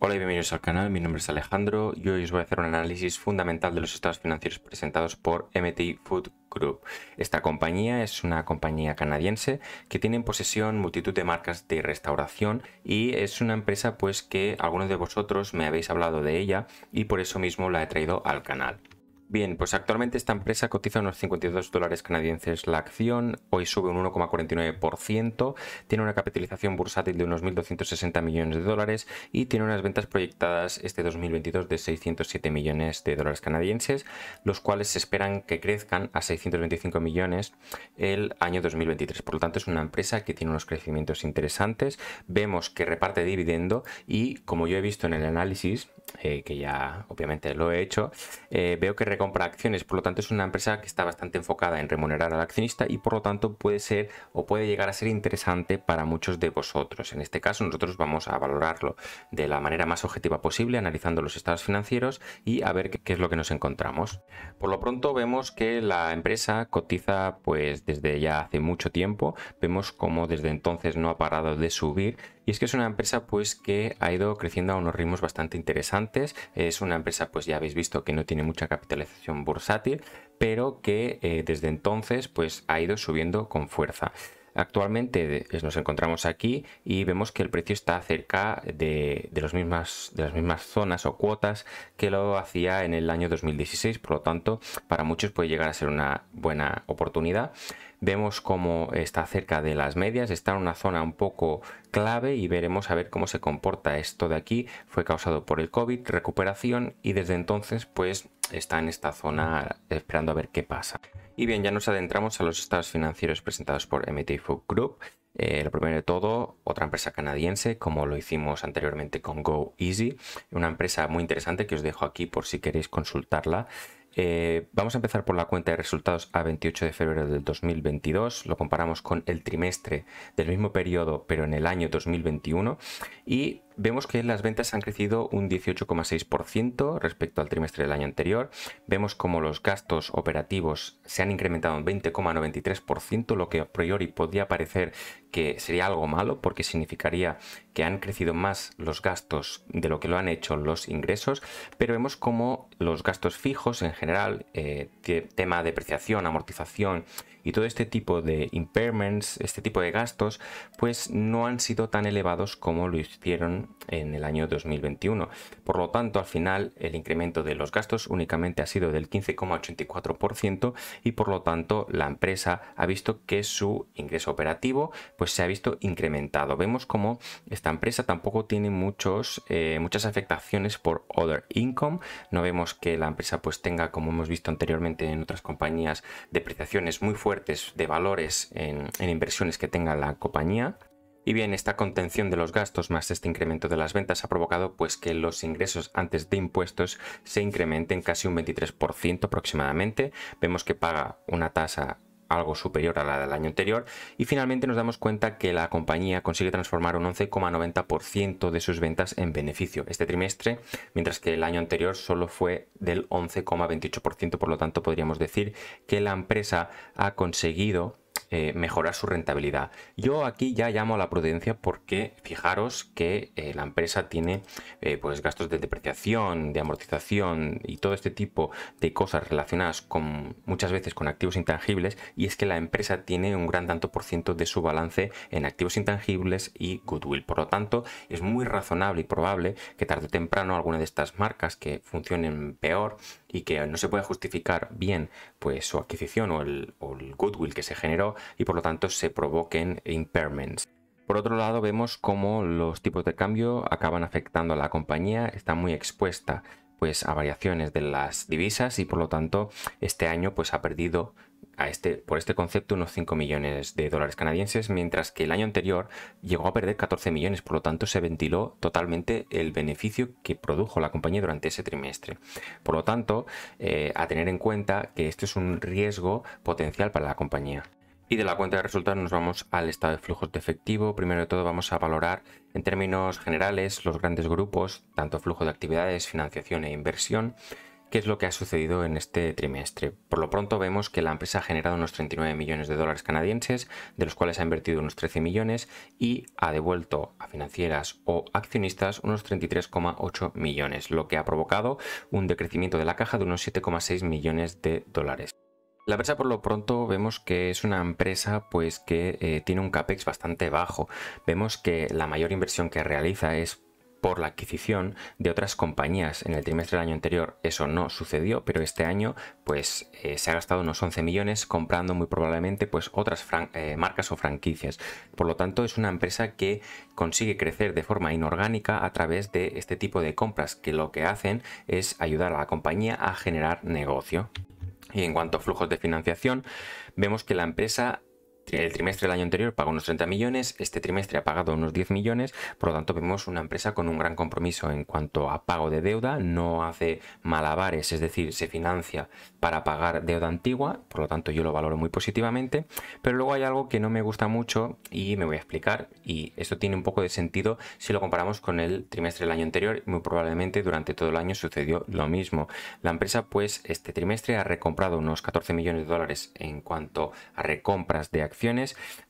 Hola y bienvenidos al canal, mi nombre es Alejandro y hoy os voy a hacer un análisis fundamental de los estados financieros presentados por MT Food Group. Esta compañía es una compañía canadiense que tiene en posesión multitud de marcas de restauración y es una empresa pues que algunos de vosotros me habéis hablado de ella y por eso mismo la he traído al canal. Bien, pues actualmente esta empresa cotiza unos 52 dólares canadienses la acción, hoy sube un 1,49%, tiene una capitalización bursátil de unos 1.260 millones de dólares y tiene unas ventas proyectadas este 2022 de 607 millones de dólares canadienses, los cuales se esperan que crezcan a 625 millones el año 2023. Por lo tanto, es una empresa que tiene unos crecimientos interesantes, vemos que reparte dividendo y como yo he visto en el análisis, eh, que ya obviamente lo he hecho, eh, veo que compra acciones, por lo tanto es una empresa que está bastante enfocada en remunerar al accionista y por lo tanto puede ser o puede llegar a ser interesante para muchos de vosotros. En este caso nosotros vamos a valorarlo de la manera más objetiva posible, analizando los estados financieros y a ver qué es lo que nos encontramos. Por lo pronto vemos que la empresa cotiza pues desde ya hace mucho tiempo, vemos como desde entonces no ha parado de subir y es que es una empresa pues que ha ido creciendo a unos ritmos bastante interesantes, es una empresa pues ya habéis visto que no tiene mucha capitalización bursátil, pero que eh, desde entonces pues, ha ido subiendo con fuerza. Actualmente nos encontramos aquí y vemos que el precio está cerca de, de, los mismas, de las mismas zonas o cuotas que lo hacía en el año 2016, por lo tanto para muchos puede llegar a ser una buena oportunidad vemos cómo está cerca de las medias, está en una zona un poco clave y veremos a ver cómo se comporta esto de aquí. Fue causado por el COVID, recuperación y desde entonces pues está en esta zona esperando a ver qué pasa. Y bien, ya nos adentramos a los estados financieros presentados por MT Food Group. Eh, lo primero de todo, otra empresa canadiense, como lo hicimos anteriormente con Go Easy, una empresa muy interesante que os dejo aquí por si queréis consultarla. Eh, vamos a empezar por la cuenta de resultados a 28 de febrero del 2022, lo comparamos con el trimestre del mismo periodo pero en el año 2021 y vemos que las ventas han crecido un 18,6% respecto al trimestre del año anterior, vemos como los gastos operativos se han incrementado un 20,93%, lo que a priori podría parecer que sería algo malo porque significaría que han crecido más los gastos de lo que lo han hecho los ingresos, pero vemos como los gastos fijos en general, eh, tema de depreciación, amortización y todo este tipo de impairments, este tipo de gastos, pues no han sido tan elevados como lo hicieron en el año 2021. Por lo tanto, al final el incremento de los gastos únicamente ha sido del 15,84% y por lo tanto la empresa ha visto que su ingreso operativo pues se ha visto incrementado. Vemos como esta empresa tampoco tiene muchos, eh, muchas afectaciones por other income. No vemos que la empresa pues tenga, como hemos visto anteriormente en otras compañías, depreciaciones muy fuertes de valores en, en inversiones que tenga la compañía. Y bien, esta contención de los gastos más este incremento de las ventas ha provocado pues que los ingresos antes de impuestos se incrementen casi un 23% aproximadamente. Vemos que paga una tasa algo superior a la del año anterior y finalmente nos damos cuenta que la compañía consigue transformar un 11,90% de sus ventas en beneficio este trimestre, mientras que el año anterior solo fue del 11,28%, por lo tanto podríamos decir que la empresa ha conseguido eh, mejorar su rentabilidad. Yo aquí ya llamo a la prudencia porque fijaros que eh, la empresa tiene eh, pues gastos de depreciación, de amortización y todo este tipo de cosas relacionadas con muchas veces con activos intangibles y es que la empresa tiene un gran tanto por ciento de su balance en activos intangibles y goodwill. Por lo tanto, es muy razonable y probable que tarde o temprano alguna de estas marcas que funcionen peor y que no se pueda justificar bien pues su adquisición o el goodwill que se generó y por lo tanto se provoquen impairments. Por otro lado, vemos cómo los tipos de cambio acaban afectando a la compañía, está muy expuesta pues a variaciones de las divisas y por lo tanto este año pues ha perdido este, por este concepto unos 5 millones de dólares canadienses, mientras que el año anterior llegó a perder 14 millones, por lo tanto se ventiló totalmente el beneficio que produjo la compañía durante ese trimestre. Por lo tanto, eh, a tener en cuenta que esto es un riesgo potencial para la compañía. Y de la cuenta de resultados nos vamos al estado de flujos de efectivo. Primero de todo vamos a valorar en términos generales los grandes grupos, tanto flujo de actividades, financiación e inversión, qué es lo que ha sucedido en este trimestre. Por lo pronto vemos que la empresa ha generado unos 39 millones de dólares canadienses, de los cuales ha invertido unos 13 millones y ha devuelto a financieras o accionistas unos 33,8 millones, lo que ha provocado un decrecimiento de la caja de unos 7,6 millones de dólares. La empresa por lo pronto vemos que es una empresa pues que eh, tiene un capex bastante bajo. Vemos que la mayor inversión que realiza es por la adquisición de otras compañías. En el trimestre del año anterior eso no sucedió, pero este año pues eh, se ha gastado unos 11 millones comprando muy probablemente pues otras eh, marcas o franquicias. Por lo tanto es una empresa que consigue crecer de forma inorgánica a través de este tipo de compras que lo que hacen es ayudar a la compañía a generar negocio. Y en cuanto a flujos de financiación, vemos que la empresa el trimestre del año anterior pagó unos 30 millones, este trimestre ha pagado unos 10 millones, por lo tanto vemos una empresa con un gran compromiso en cuanto a pago de deuda, no hace malabares, es decir, se financia para pagar deuda antigua, por lo tanto yo lo valoro muy positivamente, pero luego hay algo que no me gusta mucho y me voy a explicar y esto tiene un poco de sentido si lo comparamos con el trimestre del año anterior, muy probablemente durante todo el año sucedió lo mismo. La empresa pues este trimestre ha recomprado unos 14 millones de dólares en cuanto a recompras de acciones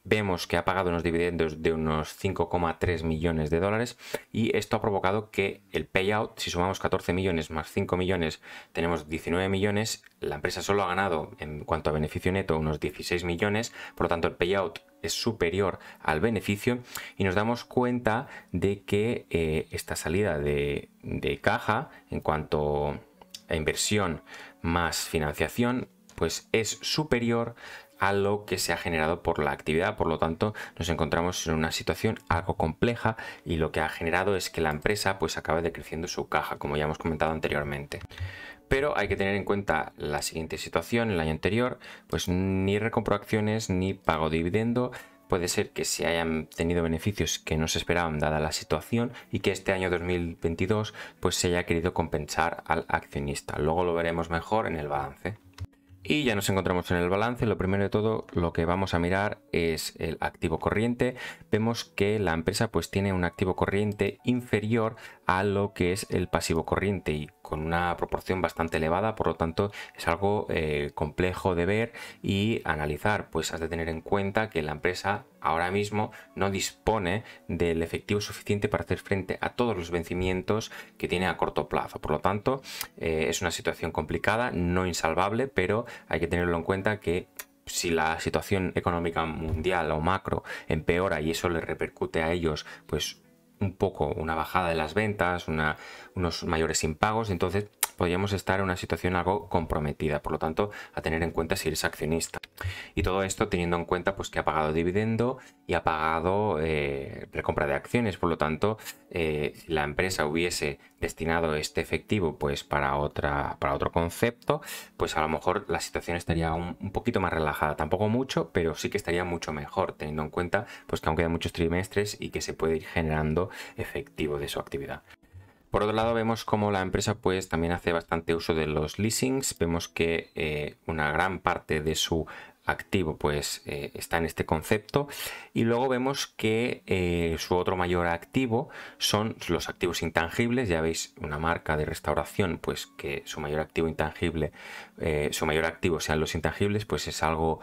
vemos que ha pagado unos dividendos de unos 5,3 millones de dólares y esto ha provocado que el payout, si sumamos 14 millones más 5 millones, tenemos 19 millones, la empresa solo ha ganado en cuanto a beneficio neto unos 16 millones, por lo tanto el payout es superior al beneficio y nos damos cuenta de que eh, esta salida de, de caja en cuanto a inversión más financiación pues es superior a lo que se ha generado por la actividad. Por lo tanto, nos encontramos en una situación algo compleja y lo que ha generado es que la empresa pues acabe decreciendo su caja, como ya hemos comentado anteriormente. Pero hay que tener en cuenta la siguiente situación, el año anterior, pues ni recompro acciones ni pago dividendo, puede ser que se hayan tenido beneficios que no se esperaban dada la situación y que este año 2022 pues se haya querido compensar al accionista. Luego lo veremos mejor en el balance. Y ya nos encontramos en el balance. Lo primero de todo, lo que vamos a mirar es el activo corriente. Vemos que la empresa pues tiene un activo corriente inferior a lo que es el pasivo corriente y con una proporción bastante elevada, por lo tanto es algo eh, complejo de ver y analizar, pues has de tener en cuenta que la empresa ahora mismo no dispone del efectivo suficiente para hacer frente a todos los vencimientos que tiene a corto plazo. Por lo tanto, eh, es una situación complicada, no insalvable, pero hay que tenerlo en cuenta que si la situación económica mundial o macro empeora y eso le repercute a ellos, pues un poco una bajada de las ventas, una, unos mayores impagos, entonces podríamos estar en una situación algo comprometida, por lo tanto, a tener en cuenta si eres accionista. Y todo esto teniendo en cuenta pues, que ha pagado dividendo y ha pagado eh, recompra de acciones, por lo tanto, eh, si la empresa hubiese destinado este efectivo pues, para, otra, para otro concepto, pues a lo mejor la situación estaría un, poquito más relajada, tampoco mucho, pero sí que estaría mucho mejor, teniendo en cuenta pues, que aunque quedan muchos trimestres y que se puede ir generando efectivo de su actividad. Por otro lado, vemos como la empresa pues también hace bastante uso de los leasings. Vemos que eh, una gran parte de su activo pues eh, está en este concepto y luego vemos que eh, su otro mayor activo son los activos intangibles ya veis una marca de restauración pues que su mayor activo intangible su mayor activo sean los intangibles pues es algo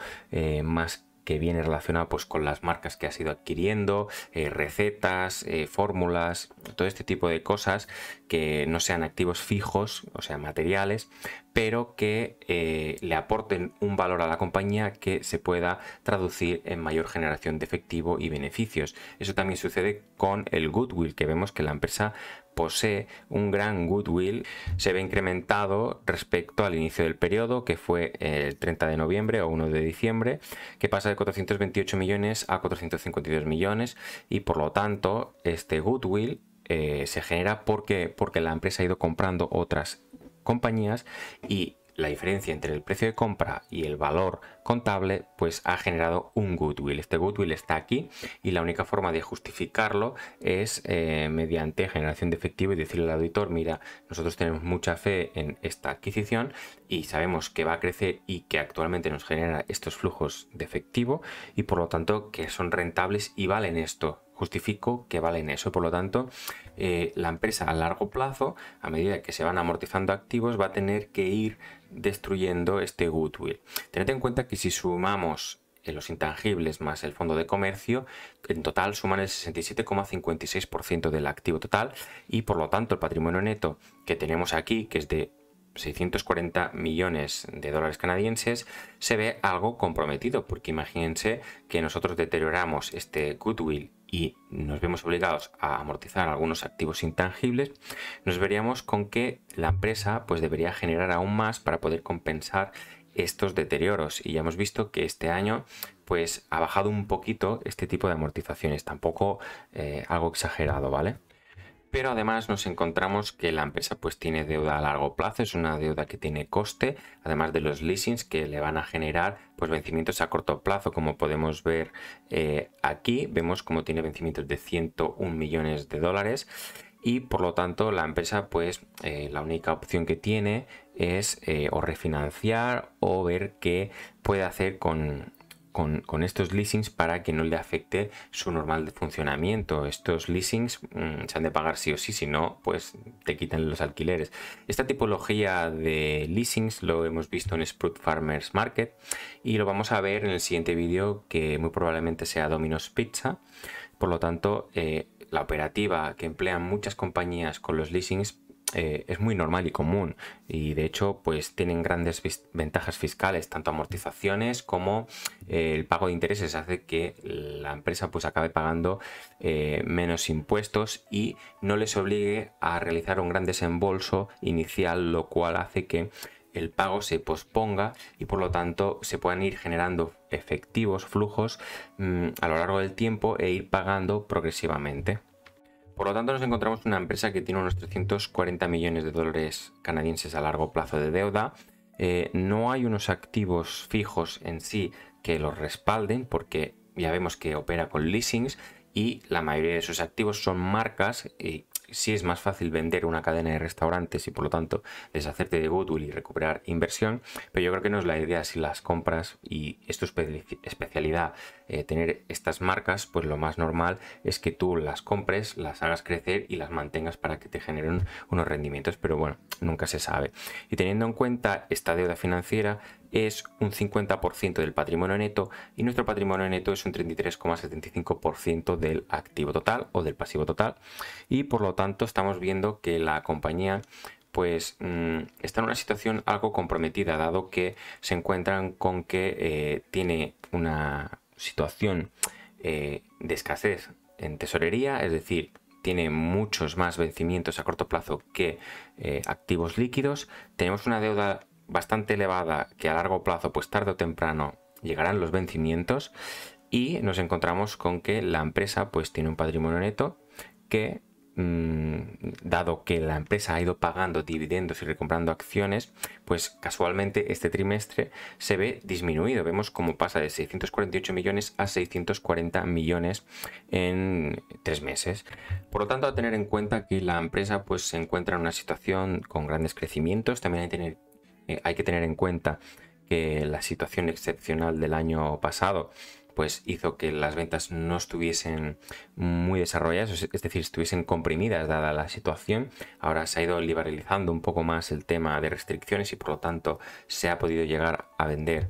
más que viene relacionado pues, con las marcas que ha ido adquiriendo, eh, recetas, eh, fórmulas, todo este tipo de cosas que no sean activos fijos, o sea, materiales, pero que eh, le aporten un valor a la compañía que se pueda traducir en mayor generación de efectivo y beneficios. Eso también sucede con el goodwill, que vemos que la empresa posee un gran goodwill, se ve incrementado respecto al inicio del periodo, que fue el 30 de noviembre o 1 de diciembre, que pasa de 428 millones a 452 millones y por lo tanto este goodwill eh, se genera porque, porque la empresa ha ido comprando otras compañías y la diferencia entre el precio de compra y el valor contable, pues ha generado un goodwill. Este goodwill está aquí y la única forma de justificarlo es eh, mediante generación de efectivo y decirle al auditor, mira, nosotros tenemos mucha fe en esta adquisición y sabemos que va a crecer y que actualmente nos genera estos flujos de efectivo y por lo tanto que son rentables y valen esto justifico que valen eso. Por lo tanto, eh, la empresa a largo plazo, a medida que se van amortizando activos, va a tener que ir destruyendo este goodwill. Tened en cuenta que si sumamos los intangibles más el fondo de comercio, en total suman el 67,56% del activo total y por lo tanto el patrimonio neto que tenemos aquí, que es de 640 millones de dólares canadienses se ve algo comprometido, porque imagínense que nosotros deterioramos este goodwill y nos vemos obligados a amortizar algunos activos intangibles, nos veríamos con que la empresa pues debería generar aún más para poder compensar estos deterioros y ya hemos visto que este año pues ha bajado un poquito este tipo de amortizaciones, tampoco eh, algo exagerado, ¿vale? pero además nos encontramos que la empresa pues tiene deuda a largo plazo, es una deuda que tiene coste, además de los leasings que le van a generar pues vencimientos a corto plazo, como podemos ver eh, aquí, vemos como tiene vencimientos de 101 millones de dólares y por lo tanto la empresa pues eh, la única opción que tiene es eh, o refinanciar o ver qué puede hacer con con, estos leasings para que no le afecte su normal funcionamiento. Estos leasings mm, se han de pagar sí o sí, si no, pues te quitan los alquileres. Esta tipología de leasings lo hemos visto en Sprout Farmers Market y lo vamos a ver en el siguiente vídeo que muy probablemente sea Domino's Pizza. Por lo tanto, eh, la operativa que emplean muchas compañías con los leasings eh, es muy normal y común y de hecho pues tienen grandes ventajas fiscales, tanto amortizaciones como eh, el pago de intereses hace que la empresa pues acabe pagando eh, menos impuestos y no les obligue a realizar un gran desembolso inicial, lo cual hace que el pago se posponga y por lo tanto se puedan ir generando efectivos, flujos mm, a lo largo del tiempo e ir pagando progresivamente. Por lo tanto, nos encontramos una empresa que tiene unos 340 millones de dólares canadienses a largo plazo de deuda. Eh, no hay unos activos fijos en sí que los respalden porque ya vemos que opera con leasings y la mayoría de sus activos son marcas y sí es más fácil vender una cadena de restaurantes y por lo tanto deshacerte de Goodwill y recuperar inversión, pero yo creo que no es la idea si las compras y es tu especialidad eh, tener estas marcas, pues lo más normal es que tú las compres, las hagas crecer y las mantengas para que te generen unos rendimientos, pero bueno, nunca se sabe. Y teniendo en cuenta esta deuda financiera, es un 50% del patrimonio neto y nuestro patrimonio neto es un 33,75% del activo total o del pasivo total y por lo tanto estamos viendo que la compañía pues mm, está en una situación algo comprometida dado que se encuentran con que eh, tiene una, situación eh, de escasez en tesorería, es decir, tiene muchos más vencimientos a corto plazo que eh, activos líquidos. Tenemos una deuda bastante elevada que a largo plazo, pues tarde o temprano, llegarán los vencimientos. Y nos encontramos con que la empresa pues tiene un patrimonio neto que Mm, dado que la empresa ha ido pagando dividendos y recomprando acciones, pues casualmente este trimestre se ve disminuido. Vemos cómo pasa de 648 millones a 640 millones en tres meses. Por lo tanto, a tener en cuenta que la empresa pues, se encuentra en una situación con grandes crecimientos. También hay, eh, hay que tener en cuenta que la situación excepcional del año pasado pues hizo que las ventas no estuviesen muy desarrolladas, es decir, estuviesen comprimidas dada la situación. Ahora se ha ido liberalizando un poco más el tema de restricciones y por lo tanto se ha podido llegar a vender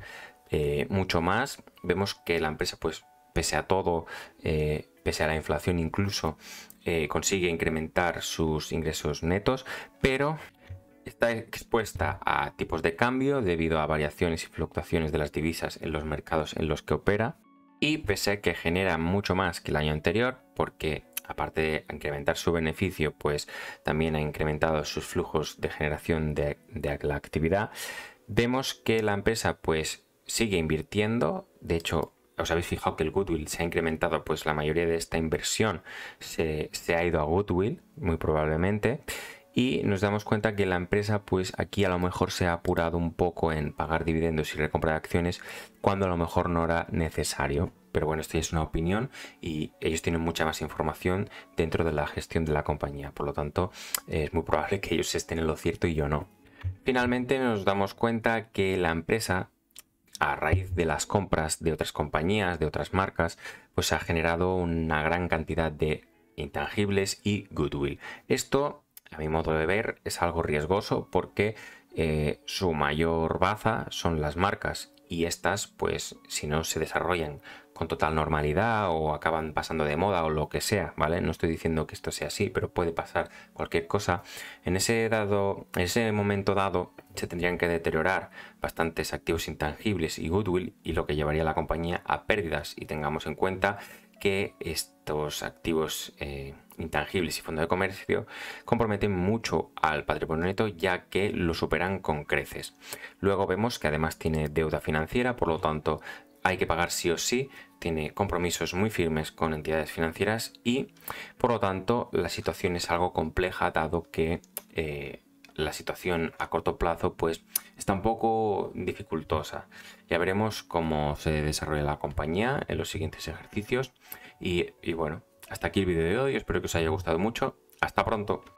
eh, mucho más. Vemos que la empresa, pues pese a todo, eh, pese a la inflación incluso, eh, consigue incrementar sus ingresos netos, pero está expuesta a tipos de cambio debido a variaciones y fluctuaciones de las divisas en los mercados en los que opera y pese a que genera mucho más que el año anterior, porque aparte de incrementar su beneficio, pues también ha incrementado sus flujos de generación de, la actividad, vemos que la empresa pues sigue invirtiendo, de hecho os habéis fijado que el goodwill se ha incrementado, pues la mayoría de esta inversión se, se, ha ido a goodwill, muy probablemente, y nos damos cuenta que la empresa pues aquí a lo mejor se ha apurado un poco en pagar dividendos y recompra de acciones cuando a lo mejor no era necesario. Pero bueno, esto ya es una opinión y ellos tienen mucha más información dentro de la gestión de la compañía. Por lo tanto, es muy probable que ellos estén en lo cierto y yo no. Finalmente nos damos cuenta que la empresa a raíz de las compras de otras compañías, de otras marcas, pues ha generado una gran cantidad de intangibles y goodwill. Esto a mi modo de ver, es algo riesgoso porque eh, su mayor baza son las marcas y estas, pues, si no se desarrollan con total normalidad o acaban pasando de moda o lo que sea, ¿vale? No estoy diciendo que esto sea así, pero puede pasar cualquier cosa. En ese dado, en ese momento dado, se tendrían que deteriorar bastantes activos intangibles y goodwill y lo que llevaría a la compañía a pérdidas. Y tengamos en cuenta que estos activos eh, intangibles y fondos de comercio comprometen mucho al patrimonio neto ya que lo superan con creces. Luego vemos que además tiene deuda financiera, por lo tanto hay que pagar sí o sí, tiene compromisos muy firmes con entidades financieras y por lo tanto la situación es algo compleja dado que eh, la situación a corto plazo pues está un poco dificultosa. Ya veremos cómo se desarrolla la compañía en los siguientes ejercicios y, bueno, hasta aquí el vídeo de hoy, espero que os haya gustado mucho, hasta pronto.